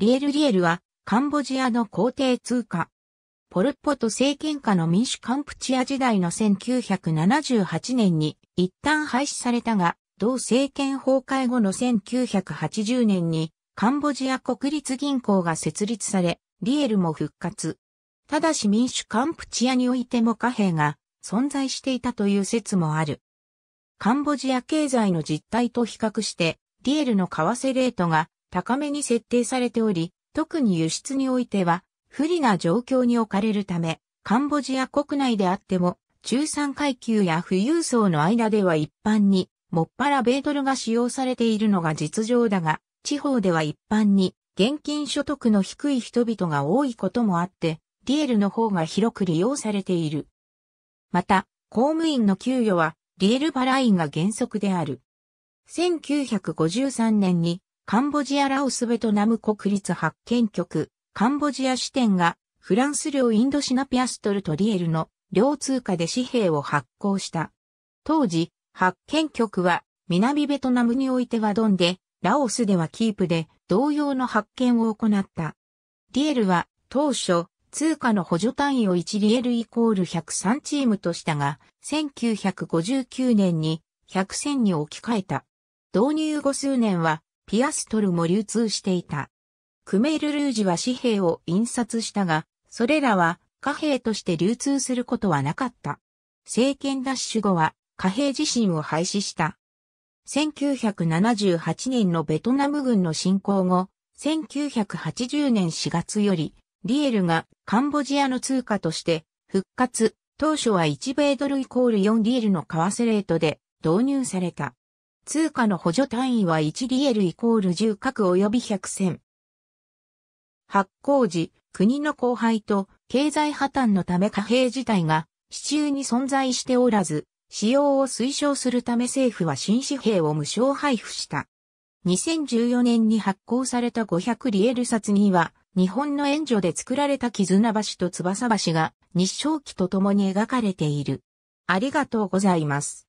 リエルリエルは、カンボジアの皇帝通貨。ポルポト政権下の民主カンプチア時代の1978年に一旦廃止されたが、同政権崩壊後の1980年にカンボジア国立銀行が設立され、リエルも復活。ただし民主カンプチアにおいても貨幣が存在していたという説もある。カンボジア経済の実態と比較して、リエルの為替レートが高めに設定されており、特に輸出においては不利な状況に置かれるため、カンボジア国内であっても、中産階級や富裕層の間では一般に、もっぱら米ドルが使用されているのが実情だが、地方では一般に、現金所得の低い人々が多いこともあって、リエルの方が広く利用されている。また、公務員の給与は、リエル払いが原則である。1953年にカンボジアラオスベトナム国立発見局、カンボジア支店が、フランス領インドシナピアストルとリエルの両通貨で紙幣を発行した。当時、発見局は、南ベトナムにおいてはドンで、ラオスではキープで、同様の発見を行った。リエルは、当初、通貨の補助単位を1リエルイコール103チームとしたが、1959年に100銭に置き換えた。導入後数年はピアストルも流通していた。クメール・ルージュは紙幣を印刷したが、それらは貨幣として流通することはなかった。政権奪取後は貨幣自身を廃止した。1978年のベトナム軍の侵攻後、1980年4月より、リエルがカンボジアの通貨として復活、当初は1米ドルイコール4リエルの為替レートで導入された。通貨の補助単位は1リエルイコール10角及び100銭。発行時、国の荒廃と経済破綻のため貨幣自体が市中に存在しておらず、使用を推奨するため政府は新紙幣を無償配布した。2014年に発行された500リエル札には、日本の援助で作られた絆橋と翼橋が日照記とともに描かれている。ありがとうございます。